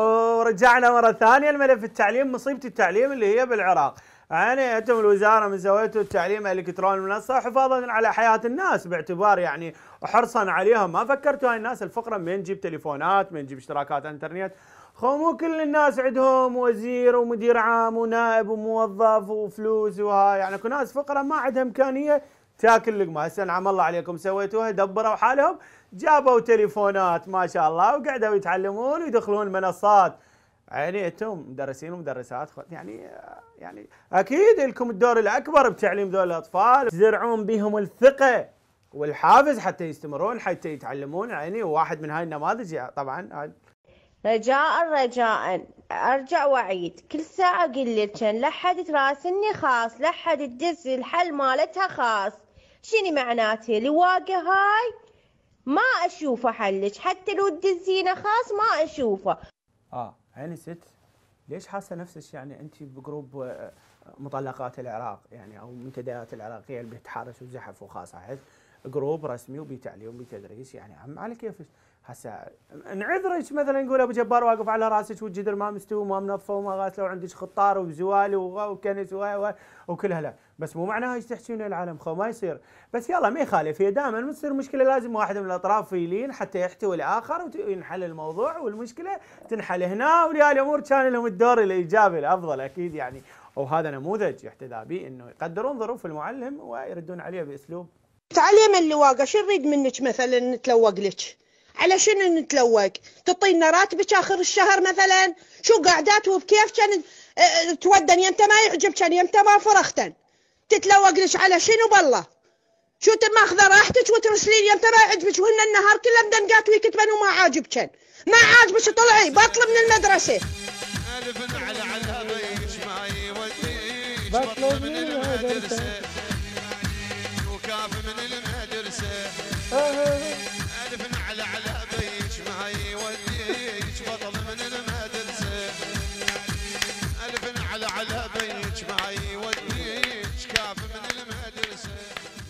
ورجعنا مره ثانيه لملف التعليم مصيبه التعليم اللي هي بالعراق يعني انتم الوزاره من زاويه التعليم الالكتروني المنصه حفاظا على حياه الناس باعتبار يعني حرصا عليهم ما فكرتوا هاي الناس الفقره من جيب تليفونات من جيب اشتراكات انترنت خو مو كل الناس عندهم وزير ومدير عام ونائب وموظف وفلوس وهاي يعني اكو ناس فقره ما عندها امكانيه تاكل لقمه هسه نعم الله عليكم سويتوها دبروا حالهم جابوا تليفونات ما شاء الله وقعدوا يتعلمون ويدخلون منصات يعني انتم مدرسين ومدرسات يعني يعني اكيد لكم الدور الاكبر بتعليم ذول الاطفال تزرعون بهم الثقه والحافز حتى يستمرون حتى يتعلمون يعني واحد من هاي النماذج طبعا هاي رجاء رجاء ارجع واعيد كل ساعه اقول لك لا حد تراسلني خاص لا حد تدز الحل مالتها خاص شنو معناته لواقة هاي ما أشوفه حلش حتى لو تدزينه خاص ما أشوفه آه عيني ست ليش حاسة نفسك يعني أنت بجروب آه، مطلقات العراق يعني أو منتديات العراقية اللي بتحارش وزحف وخاصة جروب رسمي وبتعليم وبتدريس يعني عم على كيفك هسه نعذرك مثلا نقول ابو جبار واقف على راسك والجدر ما مستوي وما منظفه وما غاسله وعندك خطار وزوالي وكنس وكل هلا بس مو معناها تحكي العالم خو ما يصير بس يلا ما يخالف هي دائما تصير مشكله لازم واحد من الاطراف يلين حتى يحتوي الاخر وينحل الموضوع والمشكله تنحل هنا ولهاي الامور كان لهم الدور الايجابي الافضل اكيد يعني وهذا نموذج يحتذى به انه يقدرون ظروف المعلم ويردون عليه باسلوب تعالي من اللواقة شو نريد منك مثلا نتلوق لك على شنو نتلوق تعطينا راتبك اخر الشهر مثلا شو قاعدات وبكيف كان آه، آه، تودن يمتى ما يعجب كان يعني يمتى ما فرختن تتلوق لك على شنو بالله شو ماخذه راحتك وترسلين يمتى ما يعجبك وهن النهار كله مدنقات ويكتبن وما عاجبك ما عاجبك طلعي بطلب من المدرسه بطل من المدرسه